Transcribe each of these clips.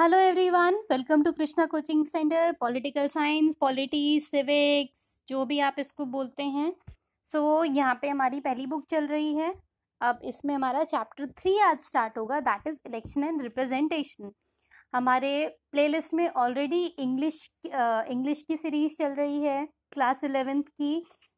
hello everyone welcome to Krishna coaching centre political science polity civics जो भी आप इसको बोलते हैं सो so, यहाँ पे हमारी पहली बुक चल रही है अब इसमें हमारा चैप्टर थ्री आज स्टार्ट होगा that is election and representation हमारे प्लेलिस्ट में ऑलरेडी इंग्लिश इंग्लिश की सीरीज चल रही है क्लास इलेवेंथ की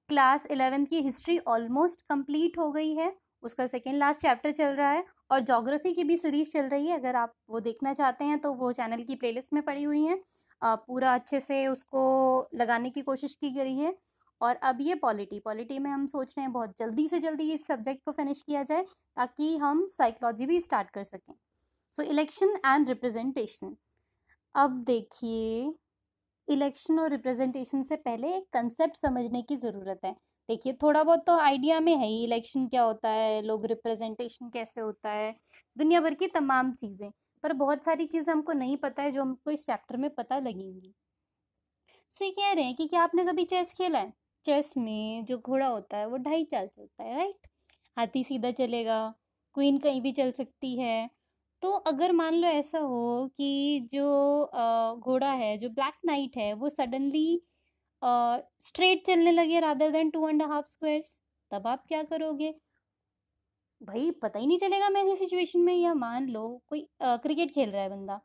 क्लास इलेवेंथ की हिस्ट्री ऑलमोस्ट कंप्लीट हो गई है उसका सेकेंड लास्ट चैप्टर चल रहा है और जोग्राफ़ी की भी सीरीज़ चल रही है अगर आप वो देखना चाहते हैं तो वो चैनल की प्लेलिस्ट में पड़ी हुई हैं पूरा अच्छे से उसको लगाने की कोशिश की गई है और अब ये पॉलिटी पॉलिटी में हम सोच रहे हैं बहुत जल्दी से जल्दी इस सब्जेक्ट को फिनिश किया जाए ताकि हम साइकोलॉजी भी स्टार्ट कर सकें सो इलेक्शन एंड रिप्रेजेंटेशन अब देखिए इलेक्शन और रिप्रेजेंटेशन से पहले एक कंसेप्ट समझने की ज़रूरत है देखिए थोड़ा बहुत तो आइडिया में है ही इलेक्शन क्या होता है लोग रिप्रेजेंटेशन कैसे होता है दुनिया भर की तमाम चीज़ें पर बहुत सारी चीज़ें हमको नहीं पता है जो हमको इस चैप्टर में पता लगेंगी सो ये कह रहे हैं कि क्या आपने कभी चेस खेला है चेस में जो घोड़ा होता है वो ढाई चाल चलता है राइट हाथी सीधा चलेगा क्वीन कहीं भी चल सकती है तो अगर मान लो ऐसा हो कि जो घोड़ा है जो ब्लैक नाइट है वो सडनली स्ट्रेट चलने लगे rather than two and half squares तब आप क्या करोगे भाई पता ही नहीं चलेगा मैं ऐसी सिचुएशन में या मान लो कोई क्रिकेट खेल रहा है बंदा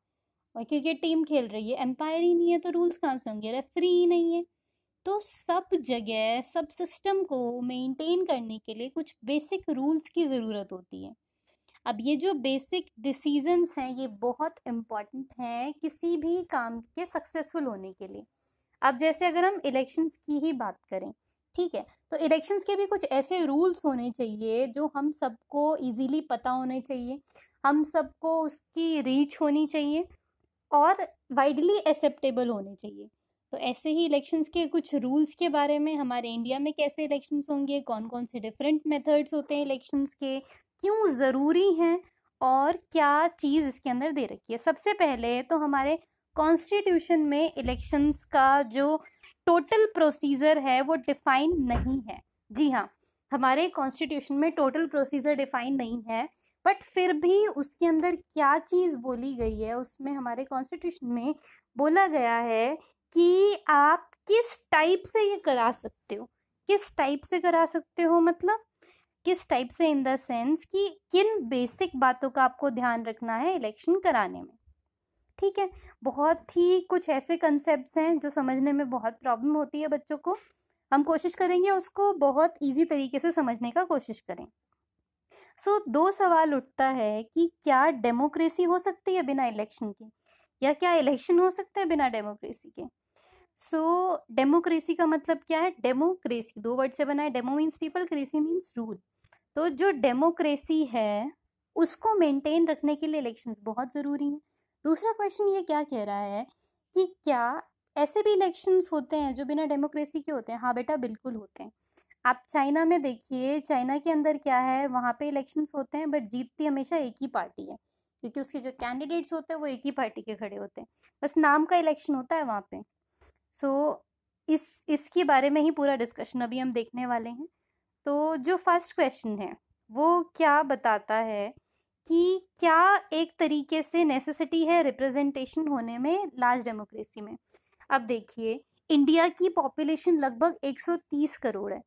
और क्रिकेट टीम खेल रही है एम्पायर ही नहीं है तो रूल्स कहाँ से होंगे रेफरी ही नहीं है तो सब जगह सब सिस्टम को मेंटेन करने के लिए कुछ बेसिक रूल्स की ज़रूरत होती है अब ये जो बेसिक डिसीजंस हैं ये बहुत इम्पॉर्टेंट हैं किसी भी काम के सक्सेसफुल होने के लिए अब जैसे अगर हम इलेक्शंस की ही बात करें ठीक है तो इलेक्शंस के भी कुछ ऐसे रूल्स होने चाहिए जो हम सबको इजीली पता होने चाहिए हम सबको उसकी रीच होनी चाहिए और वाइडली एक्सेप्टेबल होने चाहिए तो ऐसे ही इलेक्शंस के कुछ रूल्स के बारे में हमारे इंडिया में कैसे इलेक्शंस होंगे कौन कौन से डिफरेंट मेथड्स होते हैं इलेक्शंस के क्यों ज़रूरी हैं और क्या चीज़ इसके अंदर दे रखी है सबसे पहले तो हमारे कॉन्स्टिट्यूशन में इलेक्शंस का जो टोटल प्रोसीजर है वो डिफाइन नहीं है जी हाँ हमारे कॉन्स्टिट्यूशन में टोटल प्रोसीजर डिफाइन नहीं है बट फिर भी उसके अंदर क्या चीज़ बोली गई है उसमें हमारे कॉन्स्टिट्यूशन में बोला गया है कि आप किस टाइप से ये करा सकते हो किस टाइप से करा सकते हो मतलब किस टाइप से इन द सेंस कि किन बेसिक बातों का आपको ध्यान रखना है इलेक्शन कराने में ठीक है बहुत ही कुछ ऐसे कंसेप्ट हैं जो समझने में बहुत प्रॉब्लम होती है बच्चों को हम कोशिश करेंगे उसको बहुत ईजी तरीके से समझने का कोशिश करें सो so, दो सवाल उठता है कि क्या डेमोक्रेसी हो सकती है बिना इलेक्शन के या क्या इलेक्शन हो सकता है बिना डेमोक्रेसी के सो so, डेमोक्रेसी का मतलब क्या है डेमोक्रेसी दो वर्ड से बना है demo means people cracy means rule तो जो डेमोक्रेसी है उसको मेंटेन रखने के लिए इलेक्शंस बहुत ज़रूरी हैं दूसरा क्वेश्चन ये क्या कह रहा है कि क्या ऐसे भी इलेक्शंस होते हैं जो बिना डेमोक्रेसी के होते हैं हाँ बेटा बिल्कुल होते हैं आप चाइना में देखिए चाइना के अंदर क्या है वहाँ पे इलेक्शंस होते हैं बट जीतती हमेशा एक ही पार्टी है क्योंकि उसके जो कैंडिडेट्स होते हैं वो एक ही पार्टी के खड़े होते हैं बस नाम का इलेक्शन होता है वहाँ पे सो so, इस इसके बारे में ही पूरा डिस्कशन अभी हम देखने वाले हैं तो जो फर्स्ट क्वेश्चन है वो क्या बताता है कि क्या एक तरीके से नेसेसिटी है रिप्रेजेंटेशन होने में लार्ज डेमोक्रेसी में अब देखिए इंडिया की पॉपुलेशन लगभग 130 करोड़ है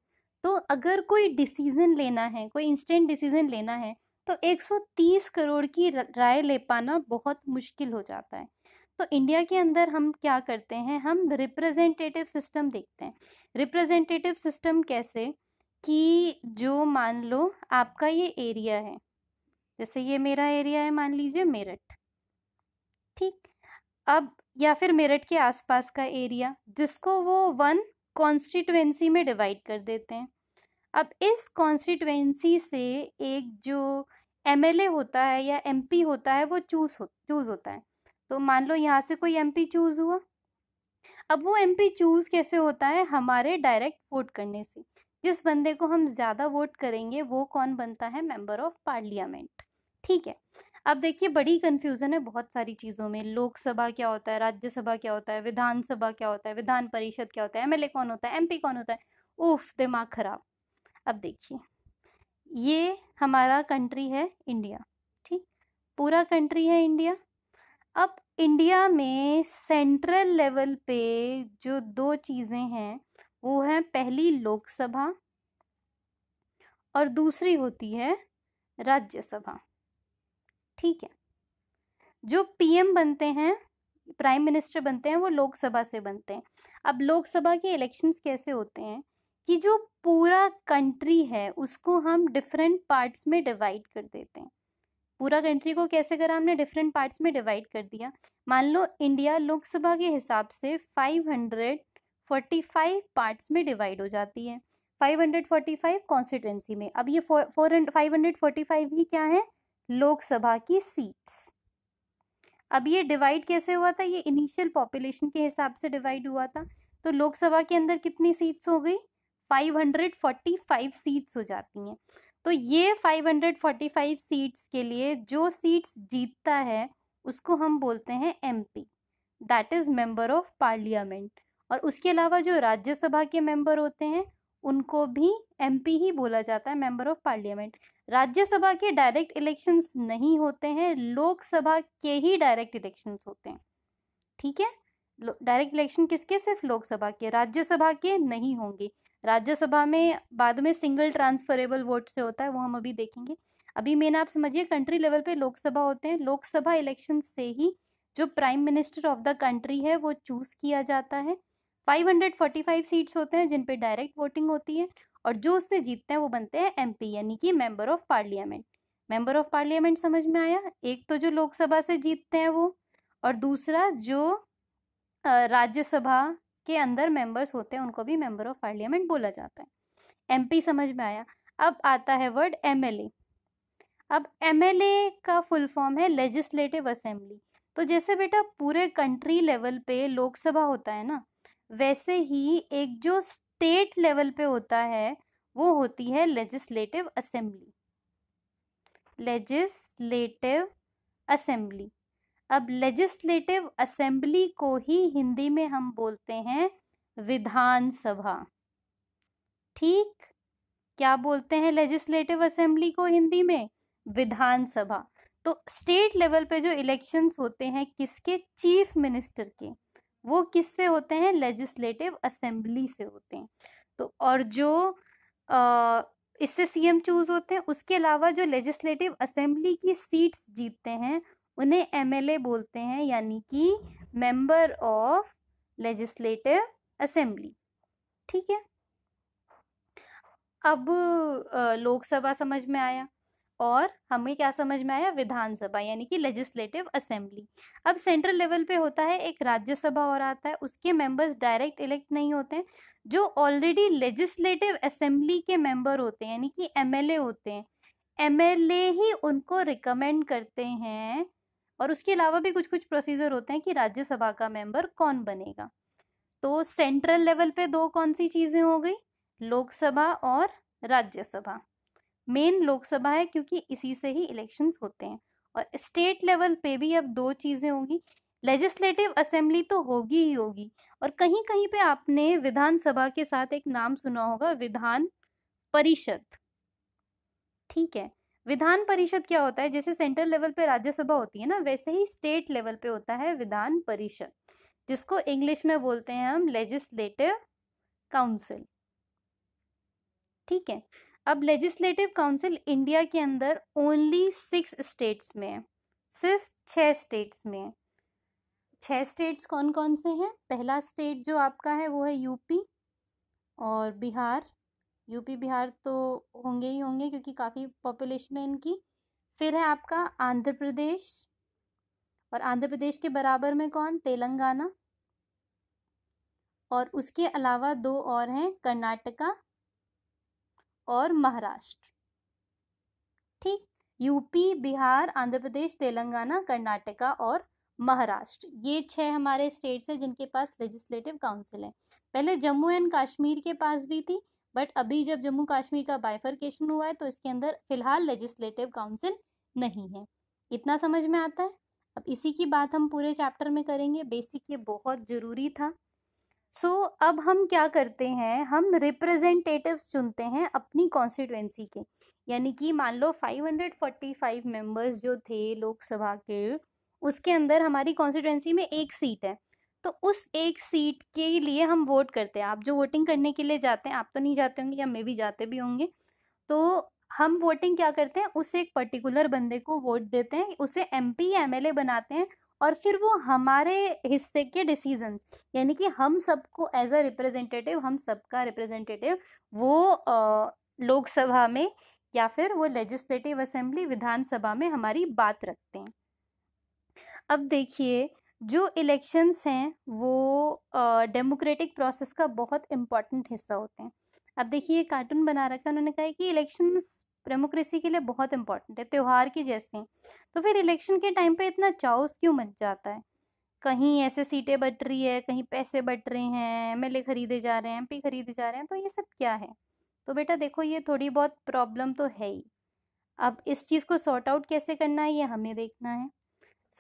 तो अगर कोई डिसीजन लेना है कोई इंस्टेंट डिसीजन लेना है तो 130 करोड़ की राय ले पाना बहुत मुश्किल हो जाता है तो इंडिया के अंदर हम क्या करते हैं हम रिप्रेजेंटेटिव सिस्टम देखते हैं रिप्रेजेंटेटिव सिस्टम कैसे कि जो मान लो आपका ये एरिया है जैसे ये मेरा एरिया है मान लीजिए मेरठ ठीक अब या फिर मेरठ के आसपास का एरिया जिसको वो वन कॉन्स्टिट्युएंसी में डिवाइड कर देते हैं अब इस कॉन्स्टिट्युएंसी से एक जो एम होता है या एम होता है वो चूज हो चूज़ होता है तो मान लो यहाँ से कोई एम चूज़ हुआ अब वो एम चूज़ कैसे होता है हमारे डायरेक्ट वोट करने से जिस बंदे को हम ज़्यादा वोट करेंगे वो कौन बनता है मेंबर ऑफ पार्लियामेंट ठीक है अब देखिए बड़ी कन्फ्यूज़न है बहुत सारी चीज़ों में लोकसभा क्या होता है राज्यसभा क्या होता है विधानसभा क्या होता है विधान परिषद क्या होता है एमएलए कौन होता है एमपी कौन होता है उफ दिमाग ख़राब अब देखिए ये हमारा कंट्री है इंडिया ठीक पूरा कंट्री है इंडिया अब इंडिया में सेंट्रल लेवल पे जो दो चीज़ें हैं वो हैं पहली लोकसभा और दूसरी होती है राज्यसभा ठीक है जो पीएम बनते हैं प्राइम मिनिस्टर बनते हैं वो लोकसभा से बनते हैं अब लोकसभा के इलेक्शंस कैसे होते हैं कि जो पूरा कंट्री है उसको हम डिफरेंट पार्ट्स में डिवाइड कर देते हैं पूरा कंट्री को कैसे करा हमने डिफरेंट पार्ट्स में डिवाइड कर दिया मान लो इंडिया लोकसभा के हिसाब से 545 पार्ट्स में डिवाइड हो जाती है 545 कॉन्स्टिट्यूंसी में अब ये four five hundred forty five ही क्या है लोकसभा की सीट्स अब ये डिवाइड कैसे हुआ था ये इनिशियल पॉपुलेशन के हिसाब से डिवाइड हुआ था तो लोकसभा के अंदर कितनी सीट्स हो गई 545 सीट्स हो जाती हैं तो ये 545 सीट्स के लिए जो सीट्स जीतता है उसको हम बोलते हैं MP that is member of parliament और उसके अलावा जो राज्यसभा के मेंबर होते हैं उनको भी एम ही बोला जाता है मेंबर ऑफ पार्लियामेंट राज्यसभा के डायरेक्ट इलेक्शंस नहीं होते हैं लोकसभा के ही डायरेक्ट इलेक्शंस होते हैं ठीक है डायरेक्ट इलेक्शन किसके सिर्फ लोकसभा के राज्यसभा के नहीं होंगे राज्यसभा में बाद में सिंगल ट्रांसफरेबल वोट से होता है वो हम अभी देखेंगे अभी मेन आप समझिए कंट्री लेवल पे लोकसभा होते हैं लोकसभा इलेक्शन से ही जो prime minister of the country है वो चूज़ किया जाता है 545 सीट्स होते हैं जिन पे डायरेक्ट वोटिंग होती है और जो उससे जीतते हैं वो बनते हैं एमपी यानी कि member of parliament member of parliament समझ में आया एक तो जो लोकसभा से जीतते हैं वो और दूसरा जो राज्यसभा के अंदर मेंबर्स होते हैं उनको भी मेंबर ऑफ पार्लियामेंट बोला जाता है एम समझ में आया अब आता है वर्ड एम अब एम का फुल फॉर्म है लेजिस्लेटिव असेंबली तो जैसे बेटा पूरे कंट्री लेवल पे लोकसभा होता है ना वैसे ही एक जो स्टेट लेवल पे होता है वो होती है लेजिस्लेटिव असेंबली लेजिस्लेटिव असेंबली अब लेजिस्लेटिव असेंबली को ही हिंदी में हम बोलते हैं विधानसभा ठीक क्या बोलते हैं लेजिस्लेटिव असेंबली को हिंदी में विधानसभा तो स्टेट लेवल पे जो इलेक्शंस होते हैं किसके चीफ मिनिस्टर के वो किससे होते हैं लेजिस्लेटिव असेंबली से होते हैं तो और जो आ, इससे सीएम चूज होते हैं उसके अलावा जो लेजिस्लेटिव असेंबली की सीट्स जीतते हैं उन्हें एमएलए बोलते हैं यानी कि मेंबर ऑफ लेजिस्लेटिव असेंबली ठीक है अब लोकसभा समझ में आया और हमें क्या समझ में आया विधानसभा यानी कि लेजिस्लेटिव असेंबली अब सेंट्रल लेवल पे होता है एक राज्यसभा और आता है उसके मेंबर्स डायरेक्ट इलेक्ट नहीं होते हैं जो ऑलरेडी लेजिस्लेटिव असेंबली के मेंबर होते हैं यानी कि एमएलए होते हैं एमएलए ही उनको रिकमेंड करते हैं और उसके अलावा भी कुछ कुछ प्रोसीजर होते हैं कि राज्यसभा का मेंबर कौन बनेगा तो सेंट्रल लेवल पे दो कौन सी चीज़ें हो गई लोकसभा और राज्यसभा मेन लोकसभा है क्योंकि इसी से ही इलेक्शंस होते हैं और स्टेट लेवल पे भी अब दो चीज़ें होंगी लेजिस्लेटिव असेंबली तो होगी ही होगी और कहीं कहीं पे आपने विधानसभा के साथ एक नाम सुना होगा विधान परिषद ठीक है विधान परिषद क्या होता है जैसे सेंट्रल लेवल पे राज्यसभा होती है ना वैसे ही स्टेट लेवल पे होता है विधान परिषद जिसको इंग्लिश में बोलते हैं हम लेजिस्लेटिव काउंसिल ठीक है अब लेजिस्लेटिव काउंसिल इंडिया के अंदर ओनली सिक्स स्टेट्स में है सिर्फ छः स्टेट्स में है छः स्टेट्स कौन कौन से हैं पहला स्टेट जो आपका है वो है यूपी और बिहार यूपी बिहार तो होंगे ही होंगे क्योंकि काफ़ी पॉपुलेशन है इनकी फिर है आपका आंध्र प्रदेश और आंध्र प्रदेश के बराबर में कौन तेलंगाना और उसके अलावा दो और हैं कर्नाटका और महाराष्ट्र ठीक यूपी बिहार आंध्र प्रदेश तेलंगाना कर्नाटका और महाराष्ट्र ये छह हमारे स्टेट्स हैं जिनके पास लेजिस्लेटिव काउंसिल है पहले जम्मू एंड कश्मीर के पास भी थी बट अभी जब जम्मू कश्मीर का बाइफरकेशन हुआ है तो इसके अंदर फिलहाल लेजिस्लेटिव काउंसिल नहीं है इतना समझ में आता है अब इसी की बात हम पूरे चैप्टर में करेंगे बेसिक ये बहुत ज़रूरी था सो so, अब हम क्या करते हैं हम रिप्रेजेंटेटिव्स चुनते हैं अपनी कॉन्स्टिट्यूएंसी के यानी कि मान लो 545 मेंबर्स जो थे लोकसभा के उसके अंदर हमारी कॉन्स्टिट्यूएंसी में एक सीट है तो उस एक सीट के लिए हम वोट करते हैं आप जो वोटिंग करने के लिए जाते हैं आप तो नहीं जाते होंगे या मे भी जाते भी होंगे तो हम वोटिंग क्या करते हैं उस एक पर्टिकुलर बंदे को वोट देते हैं उसे एम पी या एम बनाते हैं और फिर वो हमारे हिस्से के डिसीजन यानी कि हम सबको एज अ रिप्रेजेंटेटिव हम सबका रिप्रेजेंटेटिव वो लोकसभा में या फिर वो लेजिस्लेटिव असेंबली विधानसभा में हमारी बात रखते हैं अब देखिए जो इलेक्शंस हैं वो डेमोक्रेटिक प्रोसेस का बहुत इम्पॉर्टेंट हिस्सा होते हैं अब देखिए कार्टून बना रखा है उन्होंने कहा है कि इलेक्शंस डेमोक्रेसी के लिए बहुत इंपॉर्टेंट है त्यौहार की जैसे तो फिर इलेक्शन के टाइम पे इतना चाउस क्यों मच जाता है कहीं ऐसे सीटें बट रही है कहीं पैसे बट रहे हैं एम खरीदे जा रहे हैं एम खरीदे जा रहे हैं तो ये सब क्या है तो बेटा देखो ये थोड़ी बहुत प्रॉब्लम तो है ही अब इस चीज़ को सॉर्ट आउट कैसे करना है ये हमें देखना है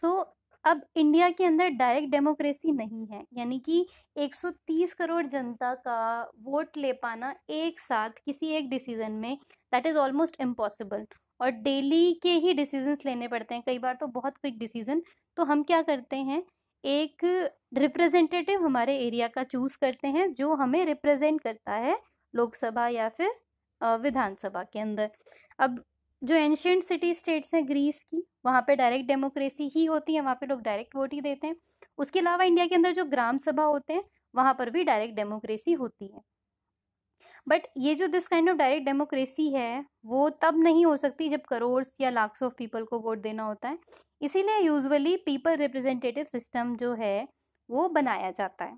सो so, अब इंडिया के अंदर डायरेक्ट डेमोक्रेसी नहीं है यानी कि 130 करोड़ जनता का वोट ले पाना एक साथ किसी एक डिसीजन में दैट इज़ ऑलमोस्ट इम्पॉसिबल और डेली के ही डिसीजंस लेने पड़ते हैं कई बार तो बहुत क्विक डिसीजन तो हम क्या करते हैं एक रिप्रेजेंटेटिव हमारे एरिया का चूज़ करते हैं जो हमें रिप्रेजेंट करता है लोकसभा या फिर विधानसभा के अंदर अब जो एंशेंट सिटी स्टेट्स हैं ग्रीस की वहाँ पे डायरेक्ट डेमोक्रेसी ही होती है वहाँ पे लोग डायरेक्ट वोट ही देते हैं उसके अलावा इंडिया के अंदर जो ग्राम सभा होते हैं वहाँ पर भी डायरेक्ट डेमोक्रेसी होती है बट ये जो this kind of direct democracy है वो तब नहीं हो सकती जब करोड़ या लाख्स ऑफ पीपल को वोट देना होता है इसीलिए यूजुअली पीपल रिप्रेजेंटेटिव सिस्टम जो है वो बनाया जाता है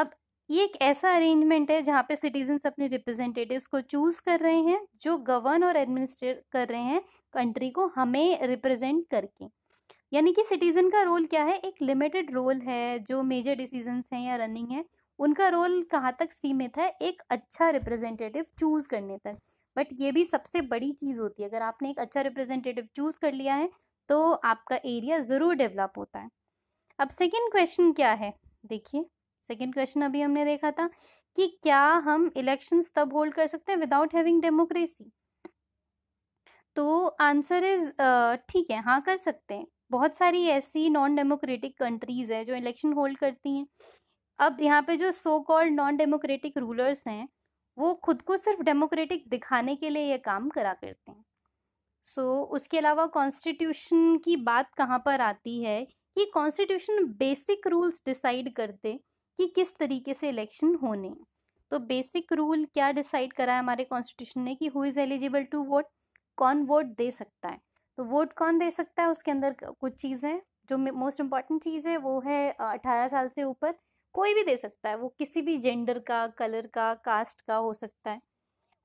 अब ये एक ऐसा अरेंजमेंट है जहाँ पे सिटीजन्स अपने रिप्रेजेंटेटिव्स को चूज़ कर रहे हैं जो गवर्न और एडमिनिस्ट्रेट कर रहे हैं कंट्री को हमें रिप्रेजेंट करके यानी कि सिटीज़न का रोल क्या है एक लिमिटेड रोल है जो मेजर डिसीजंस हैं या रनिंग है उनका रोल कहाँ तक सीमित है एक अच्छा रिप्रेजेंटेटिव चूज़ करने तक बट ये भी सबसे बड़ी चीज़ होती है अगर आपने एक अच्छा रिप्रेजेंटेटिव चूज़ कर लिया है तो आपका एरिया ज़रूर डेवलप होता है अब सेकेंड क्वेश्चन क्या है देखिए सेकेंड क्वेश्चन अभी हमने देखा था कि क्या हम इलेक्शन तब होल्ड कर सकते हैं विदाउट हैविंग डेमोक्रेसी तो आंसर इज ठीक है हाँ कर सकते हैं बहुत सारी ऐसी नॉन डेमोक्रेटिक कंट्रीज़ है जो इलेक्शन होल्ड करती हैं अब यहाँ पे जो so called non democratic rulers हैं वो खुद को सिर्फ डेमोक्रेटिक दिखाने के लिए ये काम करा करते हैं सो so, उसके अलावा कॉन्स्टिट्यूशन की बात कहाँ पर आती है कि कॉन्स्टिट्यूशन बेसिक रूल्स डिसाइड करते कि किस तरीके से इलेक्शन होने तो बेसिक रूल क्या डिसाइड करा है हमारे कॉन्स्टिट्यूशन ने कि who is eligible to vote कौन वोट दे सकता है तो वोट कौन दे सकता है उसके अंदर कुछ चीज़ें जो मोस्ट इम्पॉर्टेंट चीज़ है वो है अठारह साल से ऊपर कोई भी दे सकता है वो किसी भी जेंडर का कलर का कास्ट का हो सकता है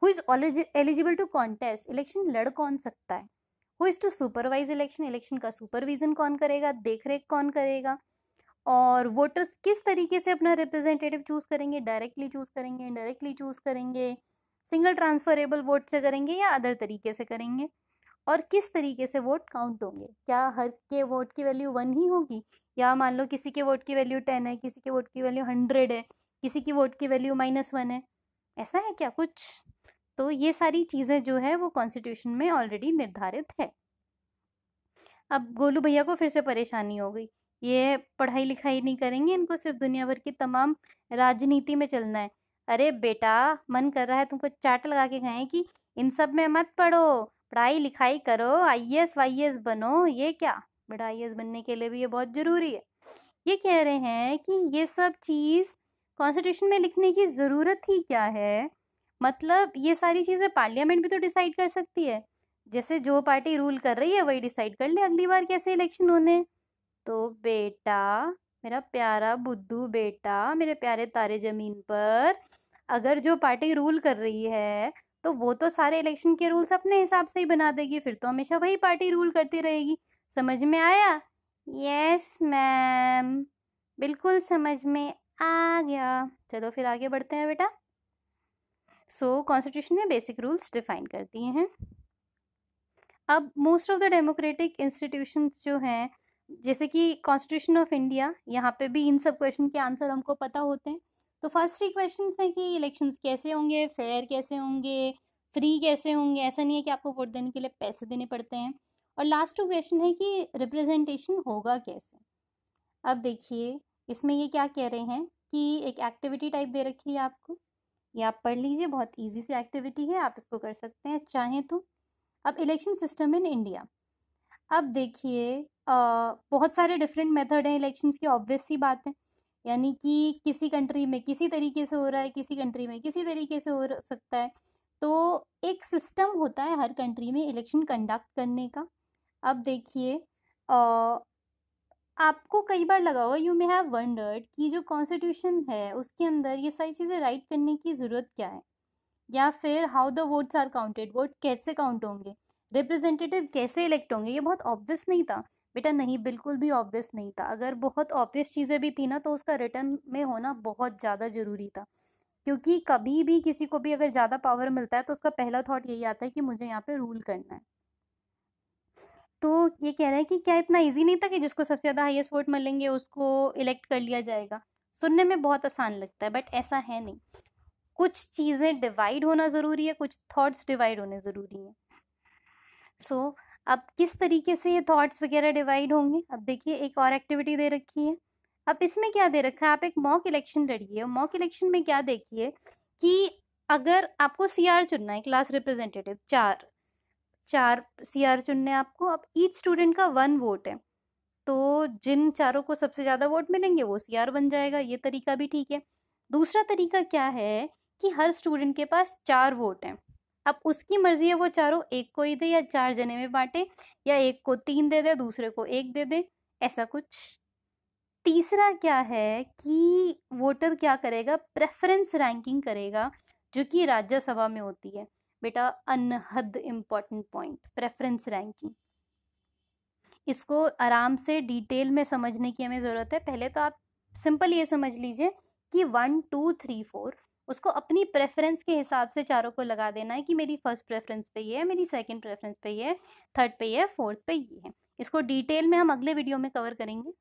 who is eligible to contest election लड़ कौन सकता है who is to supervise election election का सुपरविजन कौन करेगा देख रेख कौन करेगा और वोटर्स किस तरीके से अपना रिप्रेजेंटेटिव चूज़ करेंगे डायरेक्टली चूज़ करेंगे इनडायरेक्टली चूज़ करेंगे सिंगल ट्रांसफरेबल वोट से करेंगे या अदर तरीके से करेंगे और किस तरीके से वोट काउंट होंगे क्या हर के वोट की वैल्यू वन ही होगी या मान लो किसी के वोट की वैल्यू टेन है किसी के वोट की वैल्यू हंड्रेड है किसी की वोट की वैल्यू माइनस वन है ऐसा है क्या कुछ तो ये सारी चीज़ें जो है वो कॉन्स्टिट्यूशन में ऑलरेडी निर्धारित है अब गोलू भैया को फिर से परेशानी हो गई ये पढ़ाई लिखाई नहीं करेंगे इनको सिर्फ दुनिया भर की तमाम राजनीति में चलना है अरे बेटा मन कर रहा है तुमको चाट लगा के कहें कि इन सब में मत पढ़ो पढ़ाई लिखाई करो आई एस वाई एस बनो ये क्या बड़ा आई बनने के लिए भी ये बहुत ज़रूरी है ये कह रहे हैं कि ये सब चीज़ कॉन्स्टिट्यूशन में लिखने की ज़रूरत ही क्या है मतलब ये सारी चीज़ें पार्लियामेंट भी तो डिसाइड कर सकती है जैसे जो पार्टी रूल कर रही है वही डिसाइड कर ले अगली बार कैसे इलेक्शन होने तो बेटा मेरा प्यारा बुद्धू बेटा मेरे प्यारे तारे ज़मीन पर अगर जो पार्टी रूल कर रही है तो वो तो सारे इलेक्शन के रूल्स अपने हिसाब से ही बना देगी फिर तो हमेशा वही पार्टी रूल करती रहेगी समझ में आया यस मैम बिल्कुल समझ में आ गया चलो फिर आगे बढ़ते हैं बेटा सो कॉन्स्टिट्यूशन ने बेसिक रूल्स डिफाइन कर दिए हैं अब most of the democratic institutions जो हैं जैसे कि कॉन्स्टिट्यूशन ऑफ इंडिया यहाँ पे भी इन सब क्वेश्चन के आंसर हमको पता होते हैं तो फर्स्ट थ्री क्वेश्चन हैं कि इलेक्शन कैसे होंगे फेयर कैसे होंगे फ्री कैसे होंगे ऐसा नहीं है कि आपको वोट देने के लिए पैसे देने पड़ते हैं और लास्ट टू क्वेश्चन है कि रिप्रेजेंटेशन होगा कैसे अब देखिए इसमें ये क्या कह रहे हैं कि एक एक्टिविटी टाइप दे रखी है आपको ये आप पढ़ लीजिए बहुत ईजी सी एक्टिविटी है आप इसको कर सकते हैं चाहें तो अब इलेक्शन सिस्टम इन इंडिया अब देखिए बहुत सारे डिफरेंट मेथड हैं इलेक्शंस की ऑब्वियस सी बात है यानी कि किसी कंट्री में किसी तरीके से हो रहा है किसी कंट्री में किसी तरीके से हो सकता है तो एक सिस्टम होता है हर कंट्री में इलेक्शन कंडक्ट करने का अब देखिए आपको कई बार लगा होगा यू मे हैव वंडर्ड कि जो कॉन्स्टिट्यूशन है उसके अंदर ये सारी चीज़ें राइट करने की ज़रूरत क्या है या फिर how the votes are counted vote कैसे काउंट होंगे रिप्रेजेंटेटिव कैसे इलेक्ट होंगे ये बहुत ऑब्वियस नहीं था बेटा नहीं बिल्कुल भी ऑब्वियस नहीं था अगर बहुत ऑब्वियस चीज़ें भी थी ना तो उसका रिटर्न में होना बहुत ज़्यादा ज़रूरी था क्योंकि कभी भी किसी को भी अगर ज़्यादा पावर मिलता है तो उसका पहला थॉट यही आता है कि मुझे यहाँ पे रूल करना है तो ये कह रहे हैं कि क्या इतना इजी नहीं था कि जिसको सबसे ज़्यादा हाईएस्ट वोट मिलेंगे उसको इलेक्ट कर लिया जाएगा सुनने में बहुत आसान लगता है बट ऐसा है नहीं कुछ चीज़ें डिवाइड होना ज़रूरी है कुछ थॉट्स डिवाइड होने ज़रूरी हैं सो so, अब किस तरीके से ये थॉट्स वगैरह डिवाइड होंगे अब देखिए एक और एक्टिविटी दे रखी है अब इसमें क्या दे रखा है आप एक मॉक इलेक्शन लड़िए मॉक इलेक्शन में क्या देखिए कि अगर आपको सीआर चुनना है क्लास रिप्रेजेंटेटिव चार चार सीआर चुनने आपको अब ईच स्टूडेंट का वन वोट है तो जिन चारों को सबसे ज़्यादा वोट मिलेंगे वो सीआर बन जाएगा ये तरीका भी ठीक है दूसरा तरीका क्या है कि हर स्टूडेंट के पास चार वोट हैं अब उसकी मर्जी है वो चारों एक को ही दे या चार जने में बांटे या एक को तीन दे दे दूसरे को एक दे दे ऐसा कुछ तीसरा क्या है कि वोटर क्या करेगा प्रेफरेंस रैंकिंग करेगा जो कि राज्यसभा में होती है बेटा अनहद इम्पॉर्टेंट पॉइंट प्रेफरेंस रैंकिंग इसको आराम से डिटेल में समझने की हमें ज़रूरत है पहले तो आप सिंपल ये समझ लीजिए कि वन टू थ्री फोर उसको अपनी प्रेफरेंस के हिसाब से चारों को लगा देना है कि मेरी फर्स्ट प्रेफरेंस पे ये है मेरी सेकंड प्रेफरेंस पे ये है थर्ड पे ये है फोर्थ पे ये है इसको डिटेल में हम अगले वीडियो में कवर करेंगे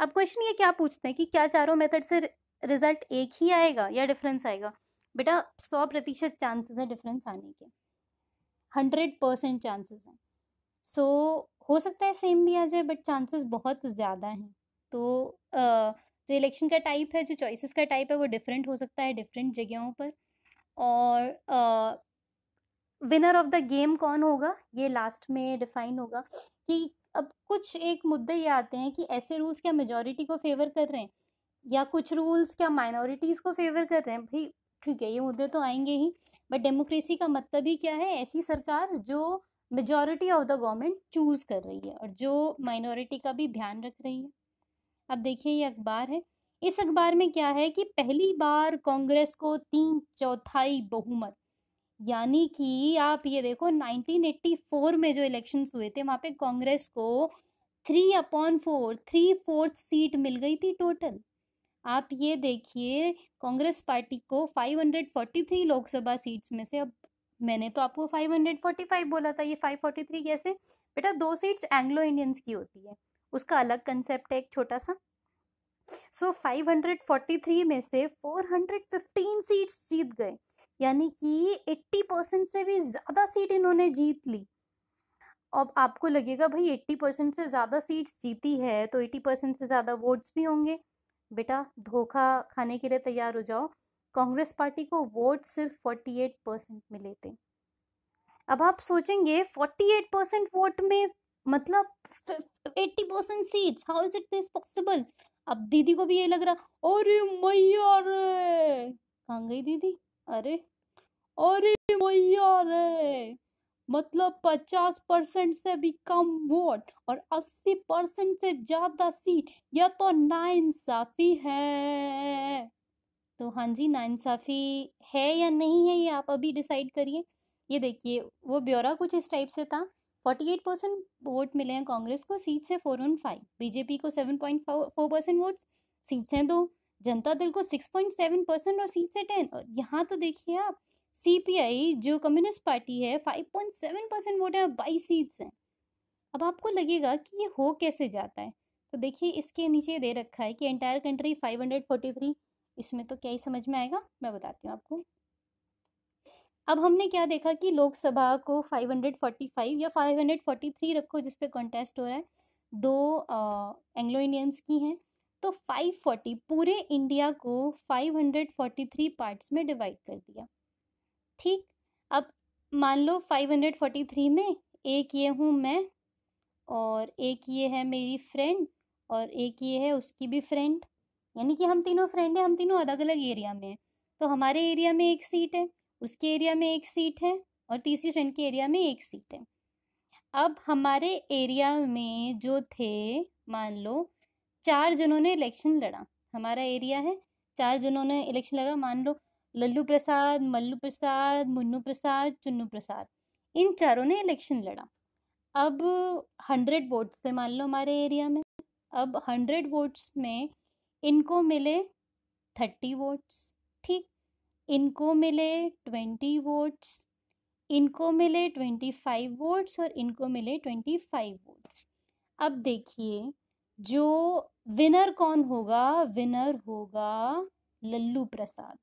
अब क्वेश्चन ये क्या पूछते हैं कि क्या चारों मेथड से रिजल्ट एक ही आएगा या डिफरेंस आएगा बेटा सौ प्रतिशत चांसेस है डिफरेंस आने के हंड्रेड परसेंट चांसेस हैं सो हो सकता है सेम भी आ जाए बट चांसेस बहुत ज़्यादा हैं तो आ, जो तो इलेक्शन का टाइप है जो चॉइसेस का टाइप है वो डिफरेंट हो सकता है डिफरेंट जगहों पर और विनर ऑफ द गेम कौन होगा ये लास्ट में डिफाइन होगा कि अब कुछ एक मुद्दे ये आते हैं कि ऐसे रूल्स क्या मेजोरिटी को फेवर कर रहे हैं या कुछ रूल्स क्या माइनॉरिटीज़ को फेवर कर रहे हैं भाई ठीक है ये मुद्दे तो आएंगे ही बट डेमोक्रेसी का मतलब ही क्या है ऐसी सरकार जो majority of the government choose कर रही है और जो माइनॉरिटी का भी ध्यान रख रही है अब देखिए ये अखबार है इस अखबार में क्या है कि पहली बार कांग्रेस को तीन चौथाई बहुमत यानी कि आप ये देखो 1984 में जो इलेक्शंस हुए थे वहाँ पे कांग्रेस को three upon four three fourth seat मिल गई थी टोटल आप ये देखिए कांग्रेस पार्टी को 543 लोकसभा सीट्स में से अब मैंने तो आपको 545 बोला था ये 543 कैसे बेटा दो सीट्स एंग्लो इंडियंस की होती है उसका अलग कंसेप्ट है एक छोटा सा सो so, 543 में से 415 सीट्स जीत गए यानी कि 80 परसेंट से भी ज़्यादा सीट इन्होंने जीत ली अब आपको लगेगा भाई 80 परसेंट से ज़्यादा सीट्स जीती है तो 80 परसेंट से ज़्यादा वोट्स भी होंगे बेटा धोखा खाने के लिए तैयार हो जाओ कांग्रेस पार्टी को वोट सिर्फ 48 परसेंट मिले थे अब आप सोचेंगे 48 परसेंट वोट में मतलब eighty percent seats how is it this possible अब दीदी को भी ये लग रहा अरे मैया रे कहाँ गई दीदी अरे अरे मैया रे मतलब पचास परसेंट से भी कम वोट और अस्सी परसेंट से ज्यादा सीट यह तो नाइंसाफी है तो हाँ जी नाइंसाफी है या नहीं है ये आप अभी डिसाइड करिए ये देखिए वो ब्यौरा कुछ इस टाइप से था फोर्टी एट परसेंट वोट मिले हैं कांग्रेस को सीट्स हैं फोर वन फाइव बीजेपी को seven point four percent vote seats हैं दो जनता दल को सिक्स पॉइंट सेवन परसेंट और सीट्स हैं टेन और यहाँ तो देखिए आप सी जो कम्युनिस्ट पार्टी है five point seven percent vote है बाईस सीट्स हैं अब आपको लगेगा कि ये हो कैसे जाता है तो देखिए इसके नीचे दे रखा है कि entire country five hundred forty three इसमें तो क्या ही समझ में आएगा मैं बताती हूँ आपको अब हमने क्या देखा कि लोकसभा को 545 या 543 रखो जिस पे कॉन्टेस्ट हो रहा है दो एंग्लो इंडियंस की हैं तो 540 पूरे इंडिया को 543 पार्ट्स में डिवाइड कर दिया ठीक अब मान लो 543 में एक ये हूँ मैं और एक ये है मेरी फ्रेंड और एक ये है उसकी भी फ्रेंड यानी कि हम तीनों फ्रेंड हैं हम तीनों अलग अलग एरिया में हैं तो हमारे एरिया में एक सीट है उसके एरिया में एक सीट है और तीसरी फ्रेंड के एरिया में एक सीट है अब हमारे एरिया में जो थे मान लो चार जनों ने इलेक्शन लड़ा हमारा एरिया है चार जनों ने इलेक्शन लड़ा मान लो लल्लू प्रसाद मल्लू प्रसाद मुन्नू प्रसाद चुन्नू प्रसाद इन चारों ने इलेक्शन लड़ा अब हंड्रेड वोट्स थे मान लो हमारे एरिया में अब हंड्रेड वोट्स में इनको मिले थर्टी वोट्स इनको मिले ट्वेंटी वोट्स इनको मिले ट्वेंटी फाइव वोट्स और इनको मिले ट्वेंटी फाइव वोट्स अब देखिए जो विनर कौन होगा विनर होगा लल्लू प्रसाद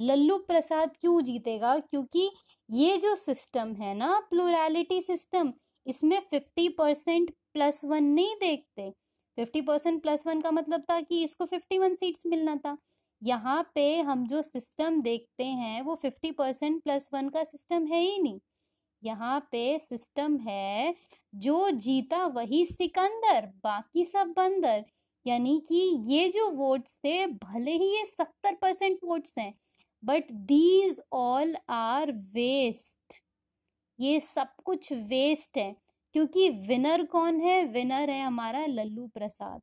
लल्लू प्रसाद क्यों जीतेगा क्योंकि ये जो सिस्टम है ना प्लूरैलिटी सिस्टम इसमें फिफ्टी परसेंट प्लस वन नहीं देखते फिफ्टी परसेंट प्लस वन का मतलब था कि इसको फिफ्टी वन सीट्स मिलना था यहाँ पे हम जो सिस्टम देखते हैं वो फिफ्टी परसेंट प्लस वन का सिस्टम है ही नहीं यहाँ पे सिस्टम है जो जीता वही सिकंदर बाकी सब बंदर यानी कि ये जो वोट्स थे भले ही ये सत्तर परसेंट वोट्स हैं but these all are waste ये सब कुछ वेस्ट है क्योंकि विनर कौन है विनर है हमारा लल्लू प्रसाद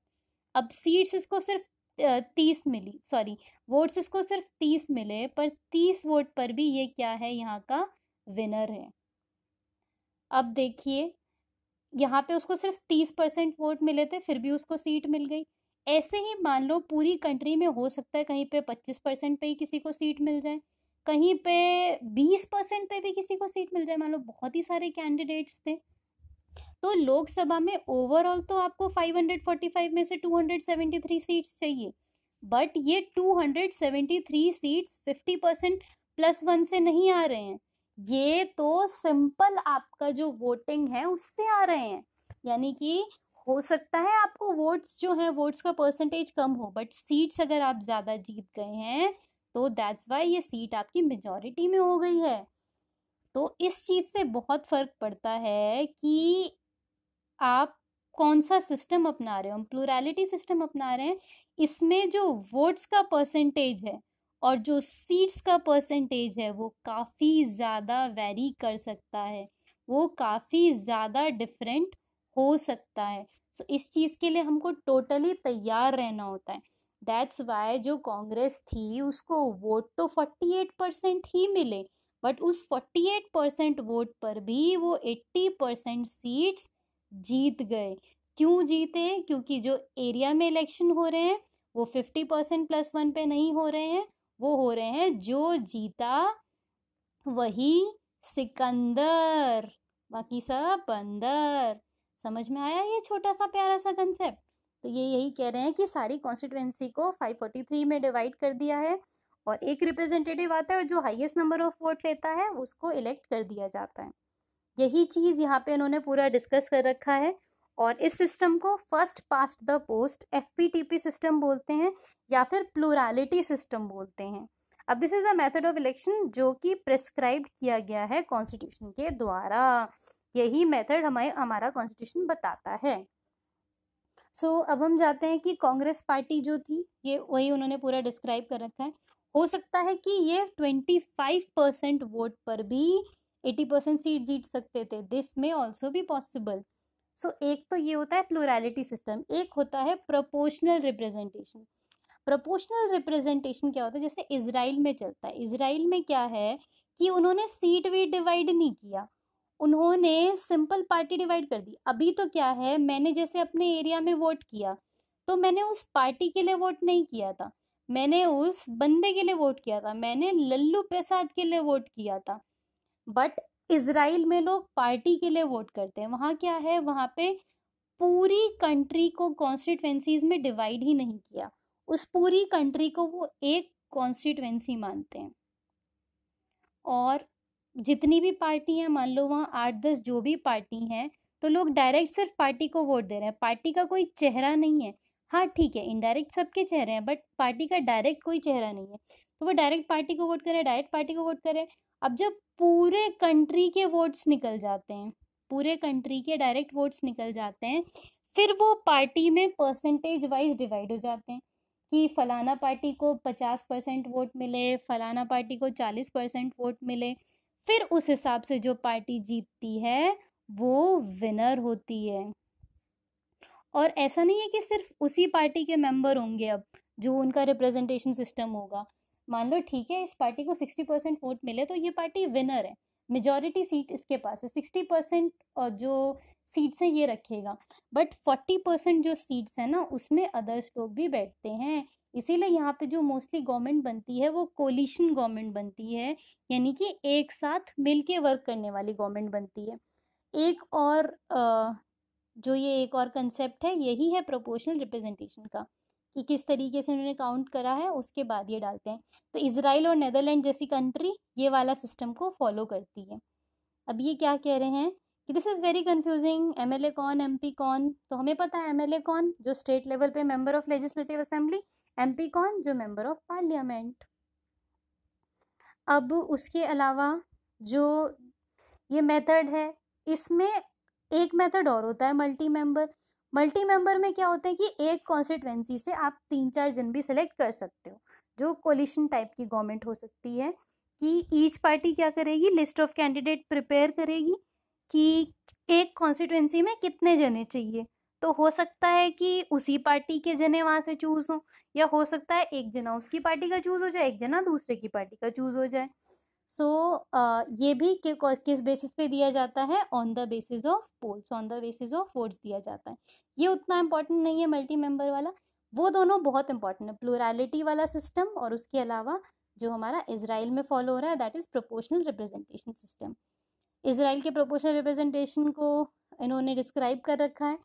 अब सीट्स इसको सिर्फ तीस मिली सॉरी वोट्स इसको सिर्फ तीस मिले पर तीस वोट पर भी ये क्या है यहाँ का विनर है अब देखिए यहाँ पे उसको सिर्फ तीस परसेंट वोट मिले थे फिर भी उसको सीट मिल गई ऐसे ही मान लो पूरी कंट्री में हो सकता है कहीं पे पच्चीस परसेंट पे ही किसी को सीट मिल जाए कहीं पे बीस परसेंट पे भी किसी को सीट मिल जाए मान लो बहुत ही सारे कैंडिडेट्स थे तो लोकसभा में ओवरऑल तो आपको 545 में से 273 सीट्स चाहिए बट ये 273 सीट्स 50 परसेंट प्लस वन से नहीं आ रहे हैं ये तो सिंपल आपका जो वोटिंग है उससे आ रहे हैं यानी कि हो सकता है आपको वोट्स जो है वोट्स का परसेंटेज कम हो बट सीट्स अगर आप ज़्यादा जीत गए हैं तो दैट्स वाई ये सीट आपकी मेजोरिटी में हो गई है तो इस चीज़ से बहुत फ़र्क पड़ता है कि आप कौन सा सिस्टम अपना रहे हो प्लूरलिटी प्लुरैलिटी सिस्टम अपना रहे हैं इसमें जो वोट्स का परसेंटेज है और जो सीट्स का परसेंटेज है वो काफ़ी ज़्यादा वेरी कर सकता है वो काफ़ी ज़्यादा डिफरेंट हो सकता है सो so, इस चीज़ के लिए हमको टोटली तैयार रहना होता है दैट्स वाई जो कांग्रेस थी उसको वोट तो 48 परसेंट ही मिले बट उस 48 परसेंट वोट पर भी वो 80 परसेंट सीट्स जीत गए क्यों जीते क्योंकि जो एरिया में इलेक्शन हो रहे हैं वो फिफ्टी परसेंट प्लस वन पे नहीं हो रहे हैं वो हो रहे हैं जो जीता वही सिकंदर बाकी सब बंदर समझ में आया ये छोटा सा प्यारा सा कंसेप्ट तो ये यही कह रहे हैं कि सारी कॉन्स्टिट्यूएंसी को 543 में डिवाइड कर दिया है और एक रिप्रेजेंटेटिव आता है और जो हाईएस्ट नंबर ऑफ वोट लेता है उसको इलेक्ट कर दिया जाता है यही चीज़ यहाँ पे उन्होंने पूरा डिस्कस कर रखा है और इस सिस्टम को first past the post F system बोलते हैं या फिर प्लूरालिटी सिस्टम बोलते हैं अब this is a method of election जो कि प्रिस्क्राइब किया गया है कॉन्स्टिट्यूशन के द्वारा यही मेथड हमारे हमारा कॉन्स्टिट्यूशन बताता है सो so, अब हम जाते हैं कि कांग्रेस पार्टी जो थी ये वही उन्होंने पूरा डिस्क्राइब कर रखा है हो सकता है कि ये ट्वेंटी फाइव परसेंट वोट पर भी एटी परसेंट सीट जीत सकते थे दिस में ऑल्सो भी पॉसिबल सो एक तो ये होता है प्लोरलिटी सिस्टम एक होता है प्रपोर्शनल रिप्रेजेंटेशन प्रपोर्शनल रिप्रेजेंटेशन क्या होता है जैसे इसराइल में चलता है इसराइल में क्या है कि उन्होंने सीट भी डिवाइड नहीं किया उन्होंने सिंपल पार्टी डिवाइड कर दी अभी तो क्या है मैंने जैसे अपने एरिया में वोट किया तो मैंने उस पार्टी के लिए वोट नहीं किया था मैंने उस बंदे के लिए वोट किया था मैंने लल्लू प्रसाद के लिए वोट किया था बट इसराइल में लोग पार्टी के लिए वोट करते हैं वहाँ क्या है वहाँ पे पूरी कंट्री को कॉन्स्टिट्यूंसीज में डिवाइड ही नहीं किया उस पूरी कंट्री को वो एक कॉन्स्टिट्यूंसी मानते हैं और जितनी भी पार्टी हैं मान लो वहाँ आठ दस जो भी पार्टी हैं तो लोग डायरेक्ट सिर्फ पार्टी को वोट दे रहे हैं पार्टी का कोई चेहरा नहीं है हाँ ठीक है इनडायरेक्ट सबके चेहरे हैं बट पार्टी का डायरेक्ट कोई चेहरा नहीं है तो वो डायरेक्ट पार्टी को वोट करें डायरेक्ट पार्टी को वोट करें अब जब पूरे कंट्री के वोट्स निकल जाते हैं पूरे कंट्री के डायरेक्ट वोट्स निकल जाते हैं फिर वो पार्टी में परसेंटेज वाइज डिवाइड हो जाते हैं कि फलाना पार्टी को पचास परसेंट वोट मिले फलाना पार्टी को चालीस परसेंट वोट मिले फिर उस हिसाब से जो पार्टी जीतती है वो विनर होती है और ऐसा नहीं है कि सिर्फ उसी पार्टी के मेंबर होंगे अब जो उनका रिप्रेजेंटेशन सिस्टम होगा मान लो ठीक है इस पार्टी को सिक्सटी परसेंट वोट मिले तो ये पार्टी विनर है मेजॉरिटी सीट इसके पास है सिक्सटी परसेंट जो सीट्स हैं ये रखेगा बट फोर्टी परसेंट जो सीट्स हैं ना उसमें अदर्स लोग भी बैठते हैं इसीलिए यहाँ पे जो मोस्टली गवर्नमेंट बनती है वो कोलिशन गवर्नमेंट बनती है यानी कि एक साथ मिल वर्क करने वाली गवर्नमेंट बनती है एक और जो ये एक और कंसेप्ट है यही है प्रोपोर्शनल रिप्रेजेंटेशन का कि किस तरीके से उन्होंने काउंट करा है उसके बाद ये डालते हैं तो इसराइल और नैदरलैंड जैसी कंट्री ये वाला सिस्टम को फॉलो करती है अब ये क्या कह रहे हैं कि this is very confusing M L A कौन एम पी कौन तो हमें पता है एम एल ए कौन जो स्टेट लेवल पे member of legislative assembly M P कौन जो मेम्बर ऑफ पार्लियामेंट अब उसके अलावा जो ये मेथड है इसमें एक मेथड और होता है मल्टी मेंबर मल्टी मेंबर में क्या होता है कि एक कॉन्स्टिट्युएंसी से आप तीन चार जन भी सिलेक्ट कर सकते हो जो कोलिशन टाइप की गवर्नमेंट हो सकती है कि ईच पार्टी क्या करेगी लिस्ट ऑफ कैंडिडेट प्रिपेयर करेगी कि एक कॉन्स्टिट्युएंसी में कितने जने चाहिए तो हो सकता है कि उसी पार्टी के जने वहाँ से चूज़ हों या हो सकता है एक जना उसकी पार्टी का चूज़ हो जाए एक जना दूसरे की पार्टी का चूज़ हो जाए सो so, ये भी कि, किस बेसिस पे दिया जाता है on the basis of polls on the basis of votes दिया जाता है ये उतना इंपॉर्टेंट नहीं है मल्टी मेंबर वाला वो दोनों बहुत इंपॉर्टेंट है प्लोरालिटी वाला सिस्टम और उसके अलावा जो हमारा इसराइल में फॉलो हो रहा है that is proportional representation system Israel के प्रोपोर्शनल रिप्रेजेंटेशन को इन्होंने डिस्क्राइब कर रखा है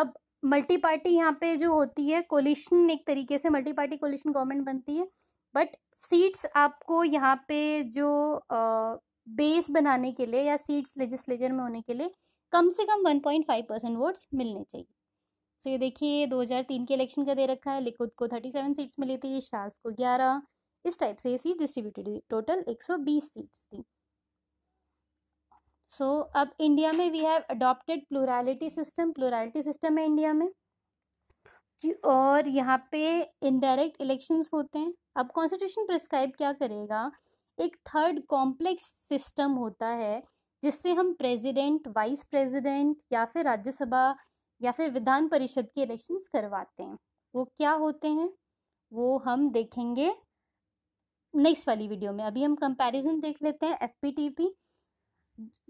अब मल्टी पार्टी यहाँ पे जो होती है कोलिशन एक तरीके से मल्टी पार्टी कोलिशन गवर्नमेंट बनती है बट सीट्स आपको यहाँ पे जो आ, बेस बनाने के लिए या सीट्स लेजिस्लेचर में होने के लिए कम से कम 1.5 परसेंट वोट्स मिलने चाहिए सो so, ये देखिए 2003 के इलेक्शन का दे रखा है लिकुद को 37 सीट्स मिली थी शास को 11 इस टाइप से ये सीट डिस्ट्रीब्यूटेड थी टोटल 120 सीट्स थी सो so, अब इंडिया में we have adopted plurality system plurality system है इंडिया में और यहाँ पे इनडायरेक्ट इलेक्शंस होते हैं अब कॉन्स्टिट्यूशन प्रिस्क्राइब क्या करेगा एक थर्ड कॉम्प्लेक्स सिस्टम होता है जिससे हम प्रेसिडेंट वाइस प्रेसिडेंट या फिर राज्यसभा या फिर विधान परिषद के इलेक्शंस करवाते हैं वो क्या होते हैं वो हम देखेंगे नेक्स्ट वाली वीडियो में अभी हम कंपैरिजन देख लेते हैं एफ पी टी पी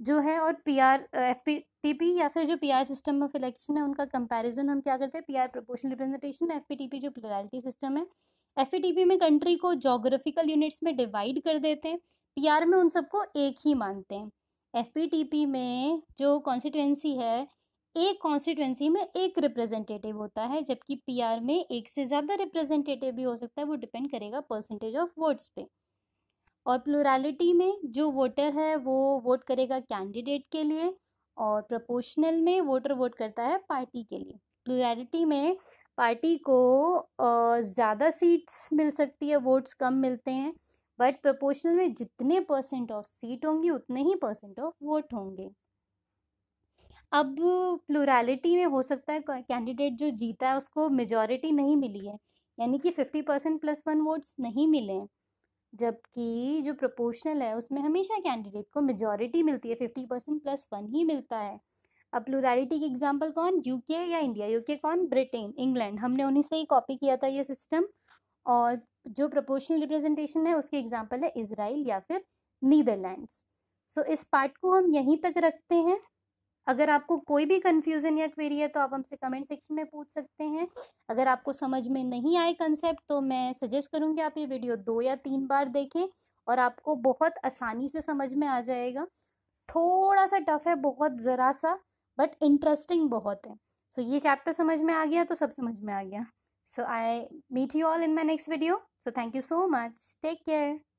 जो है और P P R F T P या फिर जो P R system of election है उनका कंपैरिजन हम क्या करते हैं P R proportional representation F P T P जो प्लुरैलिटी सिस्टम है एफ टी पी में कंट्री को जोग्राफिकल यूनिट्स में डिवाइड कर देते हैं पी आर में उन सबको एक ही मानते हैं एफ टी पी में जो कॉन्स्टिट्यूंसी है एक कॉन्स्टिट्यूंसी में एक रिप्रेजेंटेटिव होता है जबकि पी आर में एक से ज़्यादा रिप्रेजेंटेटिव भी हो सकता है वो डिपेंड करेगा परसेंटेज ऑफ वोट्स पर और प्लुरालिटी में जो वोटर है वो वोट करेगा कैंडिडेट के लिए और प्रोपोर्शनल में वोटर वोट करता है पार्टी के लिए प्लुरालिटी में पार्टी को ज़्यादा सीट्स मिल सकती है वोट्स कम मिलते हैं बट प्रोपोर्शनल में जितने परसेंट ऑफ सीट होंगी उतने ही परसेंट ऑफ वोट होंगे अब प्लुरालिटी में हो सकता है कैंडिडेट जो जीता है उसको मेजॉरिटी नहीं मिली है यानी कि fifty percent plus one votes नहीं मिले हैं जबकि जो प्रोपोर्शनल है उसमें हमेशा कैंडिडेट को मेजॉरिटी मिलती है फिफ्टी परसेंट प्लस वन ही मिलता है अब प्लूरालिटी की एग्जांपल कौन यूके या इंडिया यूके कौन ब्रिटेन इंग्लैंड हमने उन्हीं से ही कॉपी किया था ये सिस्टम और जो प्रोपोर्शनल रिप्रेजेंटेशन है उसके एग्जाम्पल है इसराइल या फिर नीदरलैंड्स सो so, इस पार्ट को हम यहीं तक रखते हैं अगर आपको कोई भी कन्फ्यूज़न या क्वेरी है तो आप हमसे कमेंट सेक्शन में पूछ सकते हैं अगर आपको समझ में नहीं आए कंसेप्ट तो मैं सजेस्ट करूँगी आप ये वीडियो दो या तीन बार देखें और आपको बहुत आसानी से समझ में आ जाएगा थोड़ा सा टफ है बहुत ज़रा सा बट इंटरेस्टिंग बहुत है सो so, ये चैप्टर समझ में आ गया तो सब समझ में आ गया so I meet you all in my next video so thank you so much take care